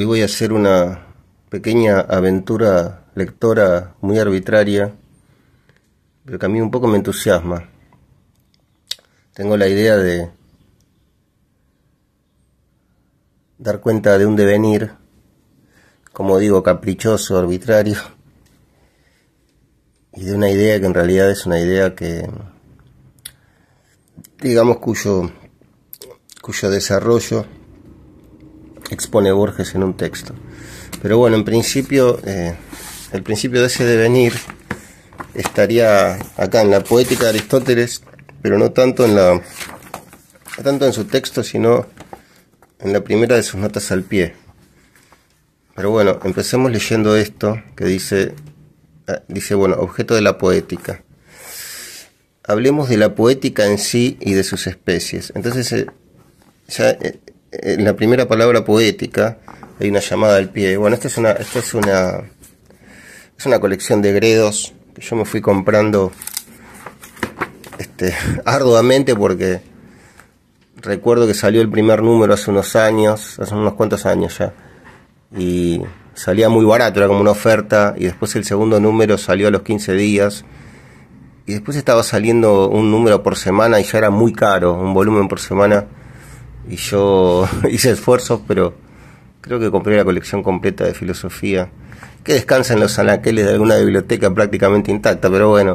Hoy voy a hacer una pequeña aventura lectora muy arbitraria, pero que a mí un poco me entusiasma. Tengo la idea de dar cuenta de un devenir, como digo, caprichoso, arbitrario, y de una idea que en realidad es una idea que, digamos, cuyo, cuyo desarrollo expone Borges en un texto. Pero bueno, en principio, eh, el principio de ese devenir estaría acá en la poética de Aristóteles, pero no tanto en la tanto en su texto, sino en la primera de sus notas al pie. Pero bueno, empecemos leyendo esto que dice ah, dice, bueno, objeto de la poética. Hablemos de la poética en sí y de sus especies. Entonces, eh, ya eh, en eh, la primera palabra poética hay una llamada al pie. Bueno, esta es una, esta es una, es una colección de gredos que yo me fui comprando este, arduamente porque recuerdo que salió el primer número hace unos años, hace unos cuantos años ya, y salía muy barato, era como una oferta, y después el segundo número salió a los 15 días, y después estaba saliendo un número por semana y ya era muy caro, un volumen por semana y yo hice esfuerzos, pero creo que compré la colección completa de filosofía, que descansa en los anaqueles de alguna biblioteca prácticamente intacta, pero bueno,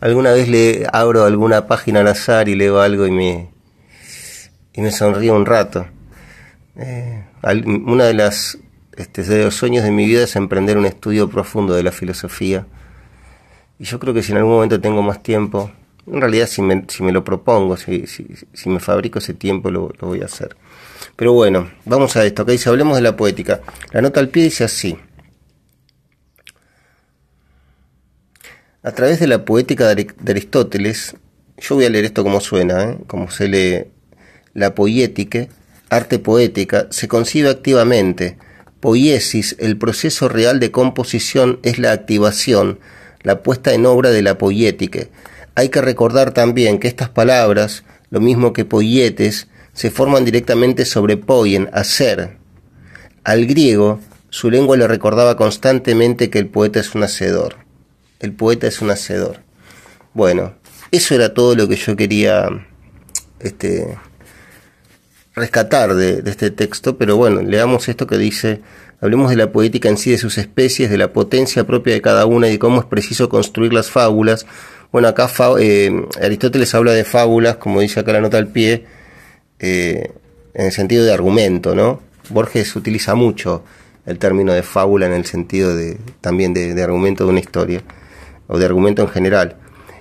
alguna vez le abro alguna página al azar y leo algo y me, y me sonrío un rato. Eh, una de las este, de los sueños de mi vida es emprender un estudio profundo de la filosofía. Y yo creo que si en algún momento tengo más tiempo, en realidad, si me, lo propongo, si, me fabrico ese tiempo, lo, voy a hacer. Pero bueno, vamos a esto. Ok, hablemos de la poética. La nota al pie dice así. A través de la poética de Aristóteles, yo voy a leer esto como suena, ¿eh? como se lee la poética, arte poética, se concibe activamente. Poiesis, el proceso real de composición es la activación, la puesta en obra de la poética. Hay que recordar también que estas palabras, lo mismo que poietes, se forman directamente sobre poien, hacer. Al griego, su lengua le recordaba constantemente que el poeta es un hacedor. El poeta es un hacedor. Bueno, eso era todo lo que yo quería este, rescatar de, este texto, pero bueno, leamos esto que dice, hablemos de la poética en sí, de sus especies, de la potencia propia de cada una y de cómo es preciso construir las fábulas bueno, acá eh, Aristóteles habla de fábulas, como dice acá la nota al pie, eh, en el sentido de argumento, ¿no? Borges utiliza mucho el término de fábula en el sentido de, también de, argumento de una historia, o de argumento en general.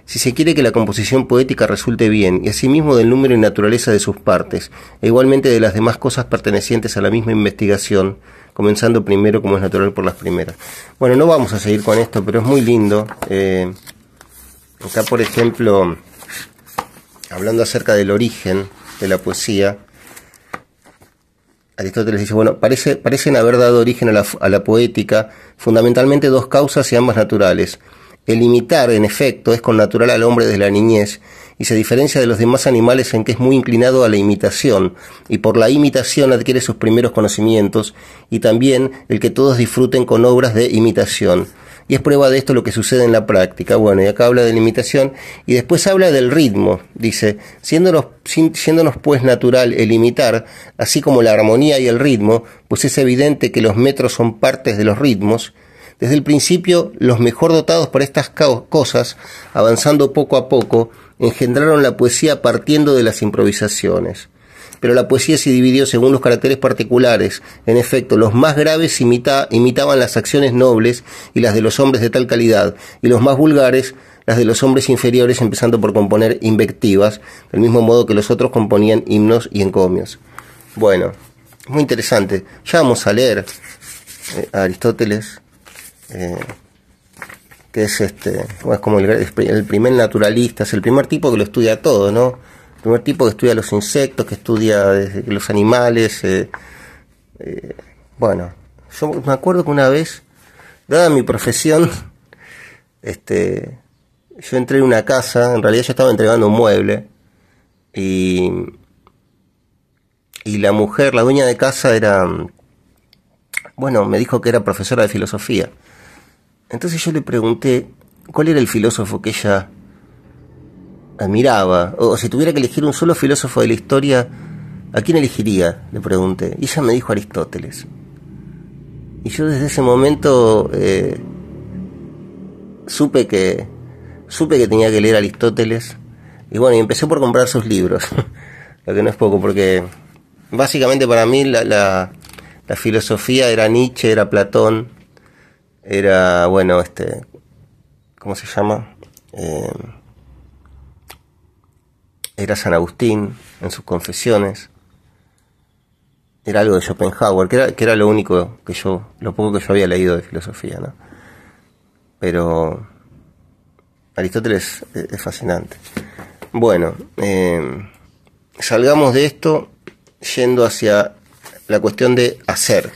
Si se quiere que la composición poética resulte bien, y asimismo del número y naturaleza de sus partes, e igualmente de las demás cosas pertenecientes a la misma investigación, comenzando primero como es natural por las primeras. Bueno, no vamos a seguir con esto, pero es muy lindo. Eh, Acá, por ejemplo, hablando acerca del origen de la poesía, Aristóteles dice, bueno, parece, parecen haber dado origen a la, a la poética fundamentalmente dos causas y ambas naturales. El imitar, en efecto, es con natural al hombre desde la niñez y se diferencia de los demás animales en que es muy inclinado a la imitación y por la imitación adquiere sus primeros conocimientos y también el que todos disfruten con obras de imitación. Y es prueba de esto lo que sucede en la práctica. Bueno, y acá habla de limitación y después habla del ritmo. Dice, siéndonos, pues natural el imitar, así como la armonía y el ritmo, pues es evidente que los metros son partes de los ritmos, desde el principio, los mejor dotados por estas cosas, avanzando poco a poco, engendraron la poesía partiendo de las improvisaciones pero la poesía se dividió según los caracteres particulares. En efecto, los más graves imitaban las acciones nobles y las de los hombres de tal calidad, y los más vulgares las de los hombres inferiores, empezando por componer invectivas, del mismo modo que los otros componían himnos y encomios. Bueno, muy interesante. Ya vamos a leer a eh, Aristóteles. Eh, que es este, es como el primer naturalista, es el primer tipo que lo estudia todo, ¿no? primer tipo que estudia los insectos, que estudia eh, los animales. Eh, eh, bueno, yo me acuerdo que una vez, dada mi profesión, este, yo entré en una casa, en realidad yo estaba entregando un mueble y, y la mujer, la dueña de casa era, bueno, me dijo que era profesora de filosofía. Entonces yo le pregunté cuál era el filósofo que ella admiraba, o si tuviera que elegir un solo filósofo de la historia, ¿a quién elegiría? Le pregunté. Y ella me dijo Aristóteles. Y yo desde ese momento eh, supe que supe que tenía que leer Aristóteles. Y bueno, y empecé por comprar sus libros, lo que no es poco, porque básicamente para mí la, filosofía era Nietzsche, era Platón, era, bueno, este, ¿cómo se llama? Eh, era San Agustín en sus confesiones, era algo de Schopenhauer, que era, lo único que yo, lo poco que yo había leído de filosofía, ¿no? Pero Aristóteles es, fascinante. Bueno, eh, salgamos de esto yendo hacia la cuestión de hacer.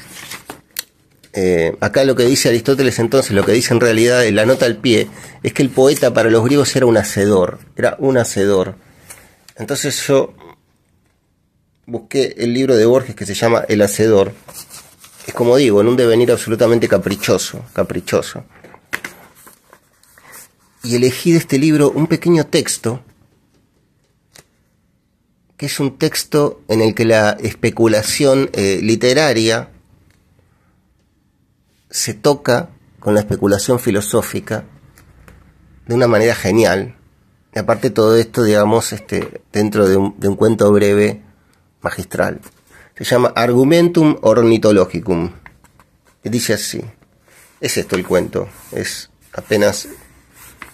Eh, acá lo que dice Aristóteles entonces, lo que dice en realidad la nota al pie, es que el poeta para los griegos era un hacedor, era un hacedor entonces yo busqué el libro de Borges que se llama El Hacedor. Es como digo, en un devenir absolutamente caprichoso, caprichoso. Y elegí de este libro un pequeño texto, que es un texto en el que la especulación eh, literaria se toca con la especulación filosófica de una manera genial, y aparte todo esto, digamos, este, dentro de un, de un cuento breve magistral. Se llama Argumentum Ornitologicum. Y dice así. Es esto el cuento. Es apenas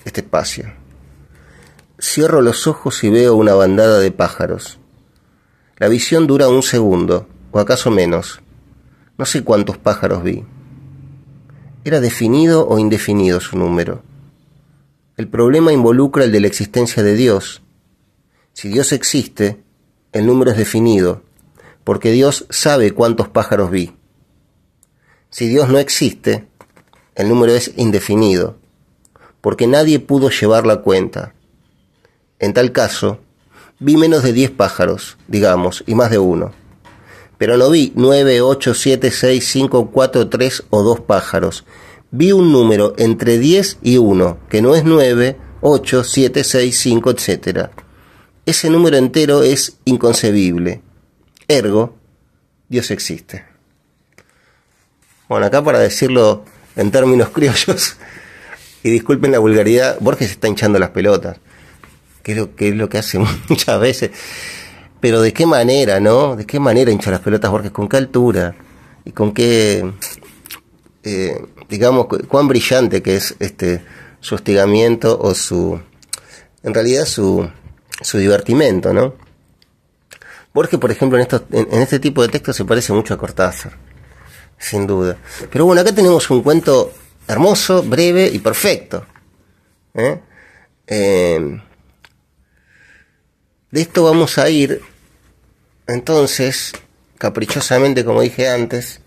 este espacio. Cierro los ojos y veo una bandada de pájaros. La visión dura un segundo, o acaso menos. No sé cuántos pájaros vi. Era definido o indefinido su número. El problema involucra el de la existencia de Dios. Si Dios existe, el número es definido, porque Dios sabe cuántos pájaros vi. Si Dios no existe, el número es indefinido, porque nadie pudo llevar la cuenta. En tal caso, vi menos de 10 pájaros, digamos, y más de uno. Pero no vi 9, 8, 7, 6, 5, 4, 3 o 2 pájaros, vi un número entre 10 y 1, que no es 9, 8, 7, 6, 5, etc. Ese número entero es inconcebible. Ergo, Dios existe. Bueno, acá para decirlo en términos criollos, y disculpen la vulgaridad, Borges está hinchando las pelotas, que es lo que, es lo que hace muchas veces. Pero de qué manera, ¿no? ¿De qué manera hincha las pelotas Borges? ¿Con qué altura? ¿Y con qué eh, digamos, cuán brillante que es este su hostigamiento o su, en realidad su, su divertimento, ¿no? Borges, por ejemplo, en, este tipo de textos se parece mucho a Cortázar, sin duda. Pero bueno, acá tenemos un cuento hermoso, breve y perfecto. ¿eh? Em, de esto vamos a ir, entonces, caprichosamente, como dije antes,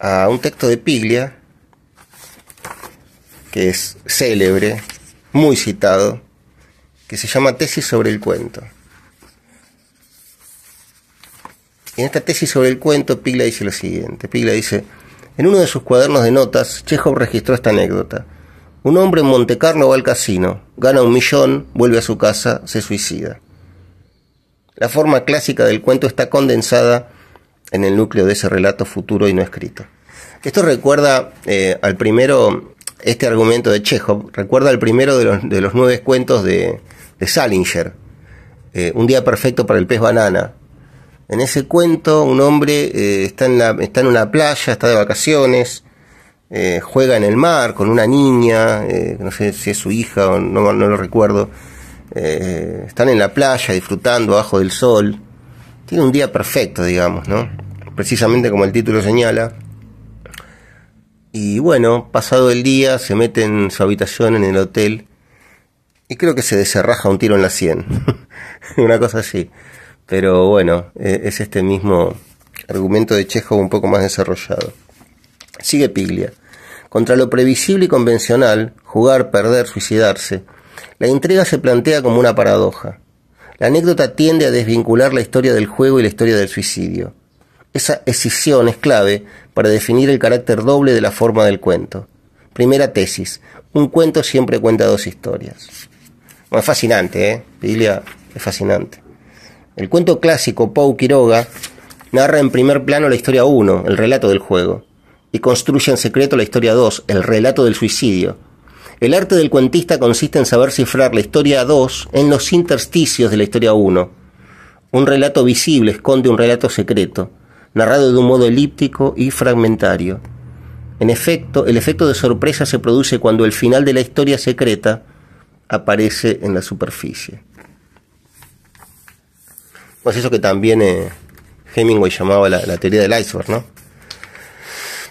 a un texto de Piglia, que es célebre, muy citado, que se llama Tesis sobre el cuento. En esta tesis sobre el cuento, Piglia dice lo siguiente. Piglia dice, en uno de sus cuadernos de notas, Chekhov registró esta anécdota. Un hombre en Montecarlo va al casino, gana un millón, vuelve a su casa, se suicida. La forma clásica del cuento está condensada en el núcleo de ese relato futuro y no escrito. Esto recuerda eh, al primero, este argumento de Chekhov, recuerda al primero de los, de nueve cuentos de, Salinger, eh, Un día perfecto para el pez banana. En ese cuento un hombre eh, está, en la, está en una playa, está de vacaciones, juega en el mar con una niña, no sé si es su hija o no, no lo recuerdo, están en la playa disfrutando bajo del sol tiene un día perfecto, digamos, ¿no? Precisamente como el título señala. Y bueno, pasado el día, se mete en su habitación en el hotel y creo que se deserraja un tiro en la sien. Una cosa así. Pero bueno, e-, es este mismo argumento de Chejo un poco más desarrollado. Sigue Piglia. Contra lo previsible y convencional, jugar, perder, suicidarse, la intriga se plantea como una paradoja. La anécdota tiende a desvincular la historia del juego y la historia del suicidio. Esa escisión es clave para definir el carácter doble de la forma del cuento. Primera tesis, un cuento siempre cuenta dos historias. Bueno, es fascinante, ¿eh? Lilia, es fascinante. El cuento clásico Pau Quiroga narra en primer plano la historia 1, el relato del juego, y construye en secreto la historia 2, el relato del suicidio, el arte del cuentista consiste en saber cifrar la historia 2 en los intersticios de la historia 1. Un relato visible esconde un relato secreto, narrado de un modo elíptico y fragmentario. En efecto, el efecto de sorpresa se produce cuando el final de la historia secreta aparece en la superficie. Pues eso que también eh, Hemingway llamaba la, teoría del iceberg, ¿no?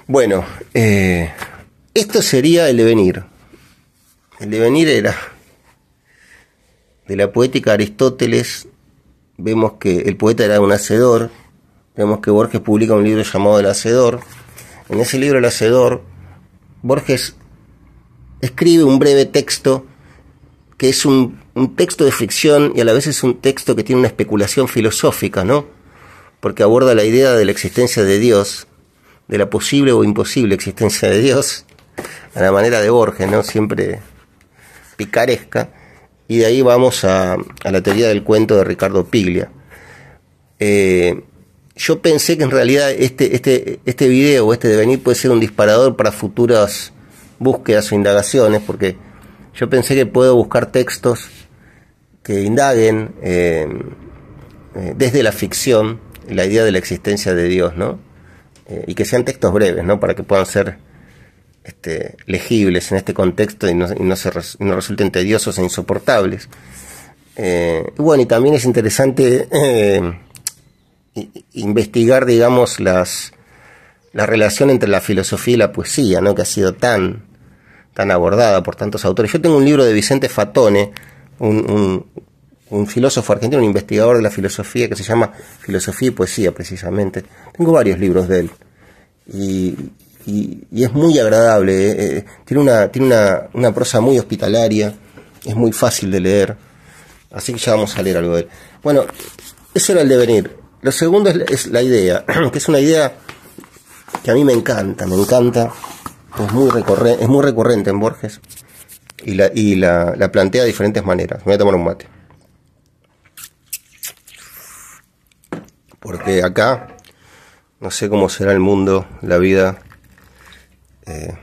Bueno, eh, esto sería el devenir. El devenir era de la poética Aristóteles, vemos que el poeta era un hacedor, vemos que Borges publica un libro llamado El Hacedor. En ese libro El Hacedor, Borges escribe un breve texto que es un, texto de ficción y a la vez es un texto que tiene una especulación filosófica, ¿no? Porque aborda la idea de la existencia de Dios, de la posible o imposible existencia de Dios, a la manera de Borges, ¿no? Siempre picaresca, y de ahí vamos a, la teoría del cuento de Ricardo Piglia. Eh, yo pensé que en realidad este, este, este video, este devenir, puede ser un disparador para futuras búsquedas o indagaciones, porque yo pensé que puedo buscar textos que indaguen eh, eh, desde la ficción la idea de la existencia de Dios, ¿no? y que sean textos breves, ¿no? Para que puedan ser este, legibles en este contexto y no, resulten tediosos e insoportables. Eh, bueno, y también es interesante eh, investigar, digamos, las, la relación entre la filosofía y la poesía, ¿no? que ha sido tan, tan abordada por tantos autores. Yo tengo un libro de Vicente Fatone, un, un filósofo argentino, un investigador de la filosofía que se llama Filosofía y Poesía, precisamente. Tengo varios libros de él. Y, y, es muy agradable. Eh, eh, tiene una, tiene una, una prosa muy hospitalaria, es muy fácil de leer. Así que ya vamos a leer algo de él. Bueno, eso era el devenir. Lo segundo es, la idea, que es una idea que a mí me encanta, me encanta, es muy, es muy recurrente en Borges y, la, y la plantea de diferentes maneras. Me voy a tomar un mate. Porque acá, no sé cómo será el mundo, la vida, este,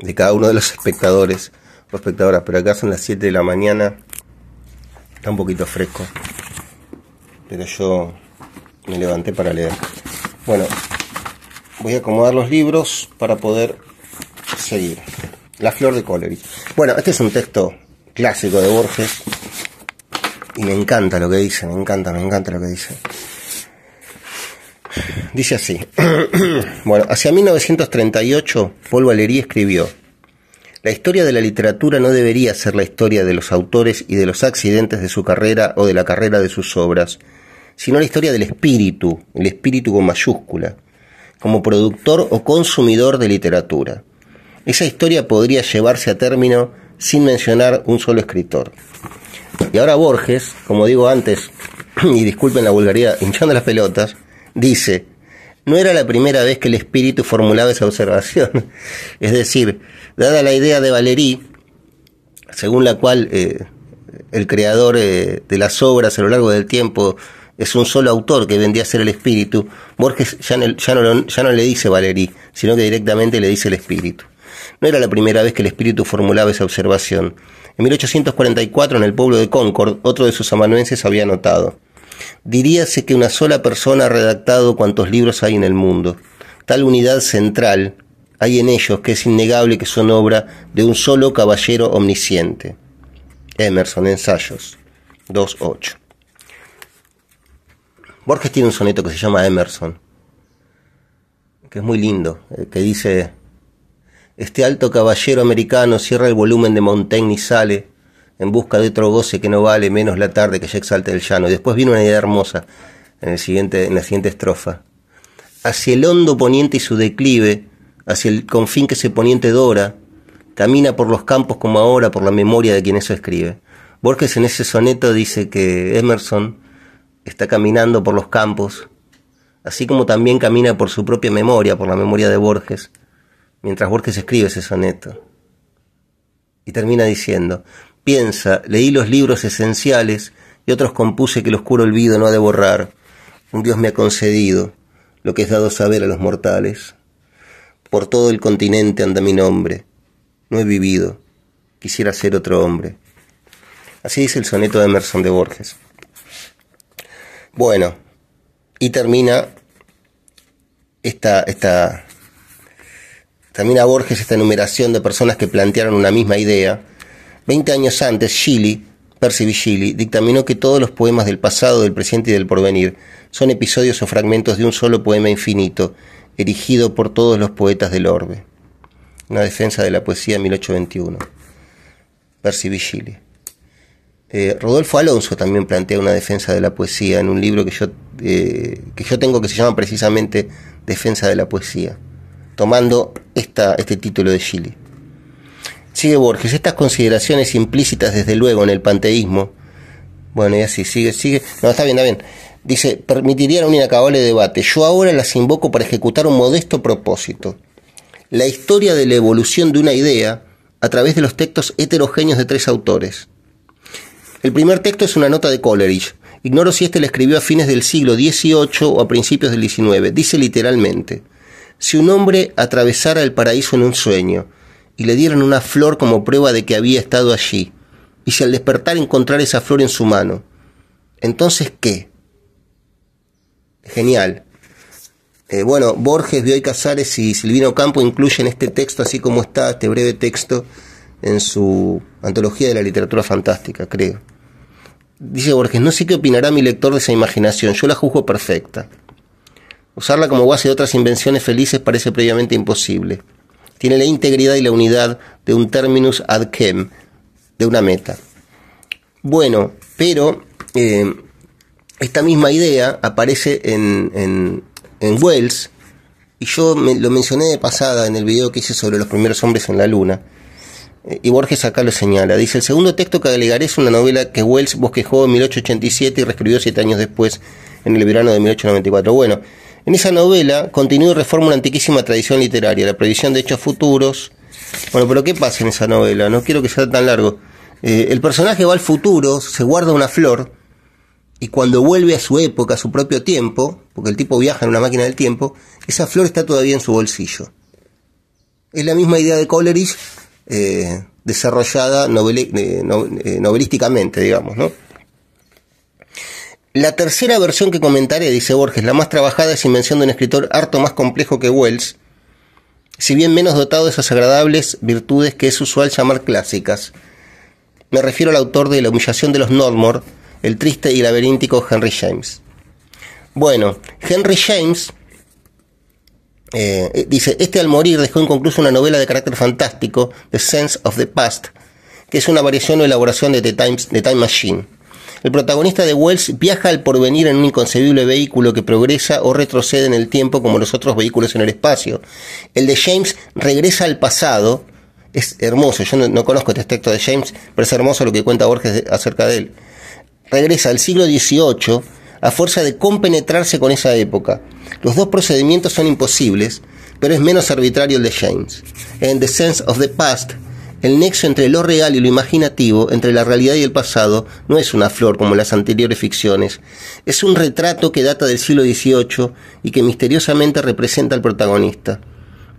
de cada uno de los espectadores o espectadoras, pero acá son las 7 de la mañana, está un poquito fresco, pero yo me levanté para leer. Bueno, voy a acomodar los libros para poder seguir. La flor de Coleridge. Bueno, este es un texto clásico de Borges y me encanta lo que dice, me encanta, me encanta lo que dice. Dice así. bueno, hacia 1938, Paul Valéry escribió: La historia de la literatura no debería ser la historia de los autores y de los accidentes de su carrera o de la carrera de sus obras, sino la historia del espíritu, el espíritu con mayúscula, como productor o consumidor de literatura. Esa historia podría llevarse a término sin mencionar un solo escritor. Y ahora Borges, como digo antes, y disculpen la vulgaridad, hinchando las pelotas, dice, no era la primera vez que el espíritu formulaba esa observación. Es decir, dada la idea de Valéry, según la cual eh, el creador eh, de las obras a lo largo del tiempo es un solo autor que vendía a ser el espíritu, Borges ya no, le dice Valéry, sino que directamente le dice el espíritu. No era la primera vez que el espíritu formulaba esa observación. En 1844, en el pueblo de Concord, otro de sus amanuenses había notado diríase que una sola persona ha redactado cuantos libros hay en el mundo. Tal unidad central hay en ellos que es innegable que son obra de un solo caballero omnisciente. Emerson, Ensayos, 2.8. Borges tiene un soneto que se llama Emerson, que es muy lindo, eh, que dice, este alto caballero americano cierra el volumen de Montaigne y sale, en busca de otro goce que no vale menos la tarde que ya exalta el llano. Y después vino una idea hermosa en, la siguiente estrofa. Hacia el hondo poniente y su declive, hacia el confín que ese poniente dora, camina por los campos como ahora por la memoria de quien eso escribe. Borges en ese soneto dice que Emerson está caminando por los campos, así como también camina por su propia memoria, por la memoria de Borges, mientras Borges escribe ese soneto. Y termina diciendo, piensa, leí los libros esenciales y otros compuse que el oscuro olvido no ha de borrar. Un Dios me ha concedido lo que es dado saber a los mortales. Por todo el continente anda mi nombre. No he vivido. Quisiera ser otro hombre. Así dice el soneto de Emerson de Borges. Bueno, y termina esta, esta, termina Borges esta enumeración de personas que plantearon una misma idea Veinte años antes, Shelley, Percy Shelley, dictaminó que todos los poemas del pasado, del presente y del porvenir son episodios o fragmentos de un solo poema infinito, erigido por todos los poetas del orbe. Una defensa de la poesía 1821. Percy eh, Rodolfo Alonso también plantea una defensa de la poesía en un libro que yo, eh, que yo tengo que se llama precisamente Defensa de la Poesía, tomando este título de Chile. Sigue Borges, estas consideraciones implícitas desde luego en el panteísmo, bueno, y así, sigue, sigue, no, está bien, está bien, dice, permitiría un inacabable debate, yo ahora las invoco para ejecutar un modesto propósito, la historia de la evolución de una idea a través de los textos heterogéneos de tres autores. El primer texto es una nota de Coleridge, ignoro si éste la escribió a fines del siglo XVIII o a principios del XIX, dice literalmente, si un hombre atravesara el paraíso en un sueño, y le dieron una flor como prueba de que había estado allí, y si al despertar encontrar esa flor en su mano. Entonces, ¿qué? Genial. Eh, bueno, Borges, Bioy Casares y Silvino Campo incluyen este texto, así como está este breve texto, en su antología de la literatura fantástica, creo. Dice Borges, no sé qué opinará mi lector de esa imaginación, yo la juzgo perfecta. Usarla como base de otras invenciones felices parece previamente imposible tiene la integridad y la unidad de un terminus ad chem, de una meta. Bueno, pero eh, esta misma idea aparece en, en, Wells, y yo lo mencioné de pasada en el video que hice sobre los primeros hombres en la luna. Y Borges acá lo señala. Dice, el segundo texto que agregaré es una novela que Wells bosquejó en 1887 y reescribió siete años después, en el verano de 1894. Bueno, en esa novela continúa y reforma una antiquísima tradición literaria, la previsión de hechos futuros. Bueno, pero ¿qué pasa en esa novela? No quiero que sea tan largo. Eh, el personaje va al futuro, se guarda una flor, y cuando vuelve a su época, a su propio tiempo, porque el tipo viaja en una máquina del tiempo, esa flor está todavía en su bolsillo. Es la misma idea de Coleridge eh, desarrollada eh, novelísticamente, digamos, ¿no? La tercera versión que comentaré, dice Borges, la más trabajada es invención de un escritor harto más complejo que Wells, si bien menos dotado de esas agradables virtudes que es usual llamar clásicas. Me refiero al autor de La humillación de los Northmore, el triste y laberíntico Henry James. Bueno, Henry James eh, dice, este al morir dejó inconcluso una novela de carácter fantástico, The Sense of the Past, que es una variación o elaboración de The, Times, the Time Machine. El protagonista de Wells viaja al porvenir en un inconcebible vehículo que progresa o retrocede en el tiempo como los otros vehículos en el espacio. El de James regresa al pasado. Es hermoso, yo no, conozco este texto de James, pero es hermoso lo que cuenta Borges acerca de él. Regresa al siglo XVIII a fuerza de compenetrarse con esa época. Los dos procedimientos son imposibles, pero es menos arbitrario el de James. En The Sense of the Past, el nexo entre lo real y lo imaginativo, entre la realidad y el pasado, no es una flor como las anteriores ficciones. Es un retrato que data del siglo XVIII y que misteriosamente representa al protagonista.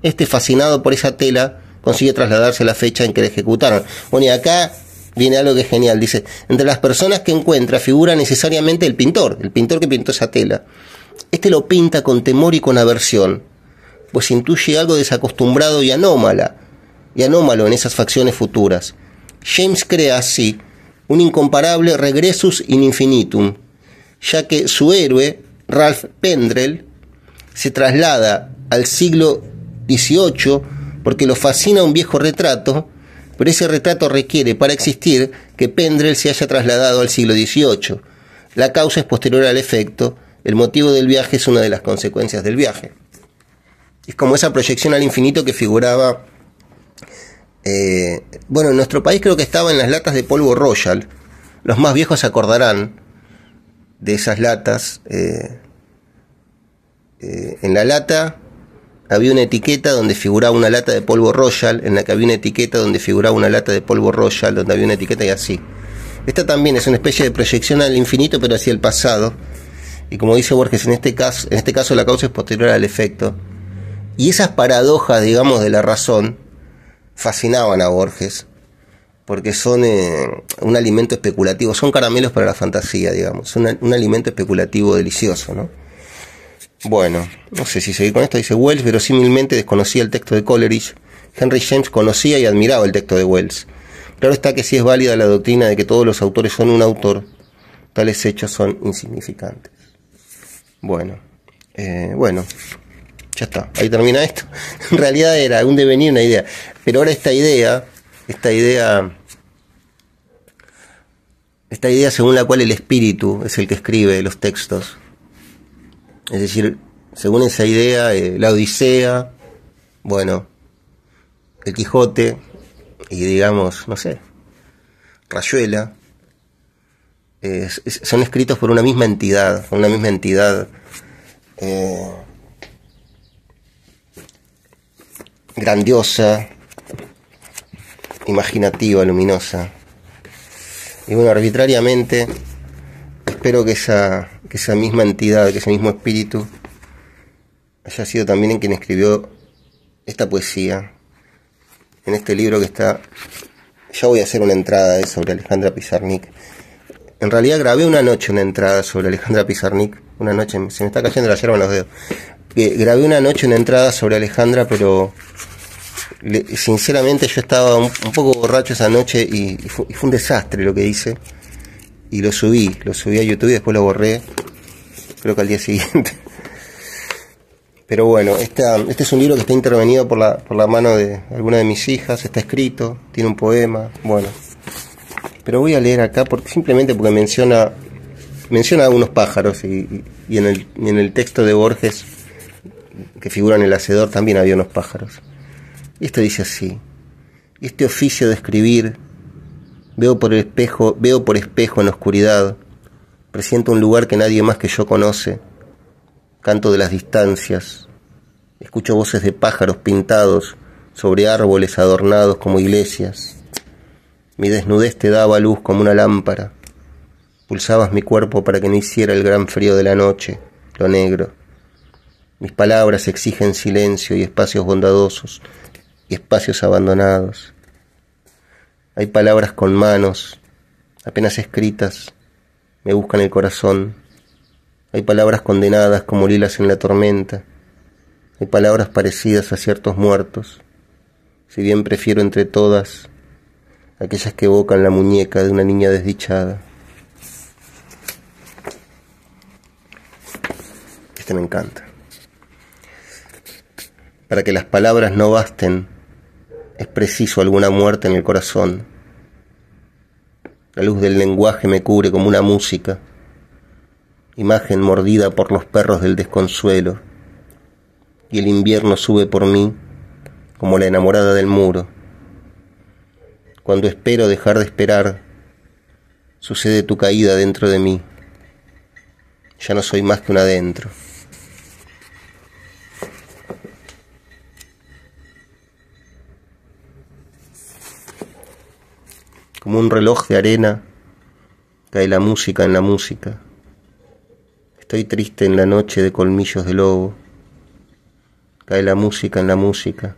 Este fascinado por esa tela consigue trasladarse a la fecha en que la ejecutaron. Bueno, y acá viene algo que es genial. Dice, entre las personas que encuentra figura necesariamente el pintor, el pintor que pintó esa tela. Este lo pinta con temor y con aversión, pues intuye algo desacostumbrado y anómala y anómalo en esas facciones futuras. James crea así un incomparable regresus in infinitum, ya que su héroe, Ralph Pendrell, se traslada al siglo XVIII porque lo fascina un viejo retrato, pero ese retrato requiere para existir que Pendrell se haya trasladado al siglo XVIII. La causa es posterior al efecto, el motivo del viaje es una de las consecuencias del viaje. Es como esa proyección al infinito que figuraba eh, bueno, en nuestro país creo que estaba en las latas de polvo Royal. Los más viejos se acordarán de esas latas. Eh, eh, en la lata había una etiqueta donde figuraba una lata de polvo Royal, en la que había una etiqueta donde figuraba una lata de polvo Royal, donde había una etiqueta y así. Esta también es una especie de proyección al infinito, pero hacia el pasado. Y como dice Borges, en este caso, en este caso la causa es posterior al efecto. Y esas paradojas, digamos, de la razón, fascinaban a Borges, porque son eh, un alimento especulativo, son caramelos para la fantasía, digamos, son un, alimento especulativo delicioso, ¿no? Bueno, no sé si seguir con esto, dice Wells, verosímilmente desconocía el texto de Coleridge. Henry James conocía y admiraba el texto de Wells. Claro está que si sí es válida la doctrina de que todos los autores son un autor, tales hechos son insignificantes. Bueno, eh, bueno, ya está, ahí termina esto. En realidad era un devenir, una idea. Pero ahora esta idea, esta idea, esta idea según la cual el espíritu es el que escribe los textos, es decir, según esa idea, eh, la Odisea, bueno, el Quijote y digamos, no sé, Rayuela, eh, son escritos por una misma entidad, por una misma entidad. Eh, grandiosa, imaginativa, luminosa. Y bueno, arbitrariamente, espero que esa, que esa misma entidad, que ese mismo espíritu, haya sido también en quien escribió esta poesía, en este libro que está... Ya voy a hacer una entrada sobre Alejandra Pizarnik. En realidad grabé una noche una entrada sobre Alejandra Pizarnik. Una noche, se me está cayendo la hierba en los dedos grabé una noche una entrada sobre Alejandra, pero sinceramente yo estaba un, poco borracho esa noche y, fue, un desastre lo que hice. Y lo subí, lo subí a YouTube y después lo borré, creo que al día siguiente. Pero bueno, este es un libro que está intervenido por la, por la mano de alguna de mis hijas, está escrito, tiene un poema, bueno. Pero voy a leer acá porque, simplemente porque menciona, menciona pájaros y, en, el, en el texto de Borges que figura en el hacedor también había unos pájaros. Y esto dice así. Este oficio de escribir, veo por el espejo, veo por espejo en oscuridad, presiento un lugar que nadie más que yo conoce, canto de las distancias, escucho voces de pájaros pintados sobre árboles adornados como iglesias. Mi desnudez te daba luz como una lámpara. Pulsabas mi cuerpo para que no hiciera el gran frío de la noche, lo negro. Mis palabras exigen silencio y espacios bondadosos y espacios abandonados. Hay palabras con manos, apenas escritas, me buscan el corazón. Hay palabras condenadas como lilas en la tormenta. Hay palabras parecidas a ciertos muertos, si bien prefiero entre todas aquellas que evocan la muñeca de una niña desdichada. Este me encanta. Para que las palabras no basten, es preciso alguna muerte en el corazón. La luz del lenguaje me cubre como una música, imagen mordida por los perros del desconsuelo, y el invierno sube por mí como la enamorada del muro. Cuando espero dejar de esperar, sucede tu caída dentro de mí. Ya no soy más que un adentro. un reloj de arena cae la música en la música. Estoy triste en la noche de colmillos de lobo. Cae la música en la música,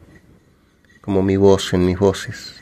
como mi voz en mis voces.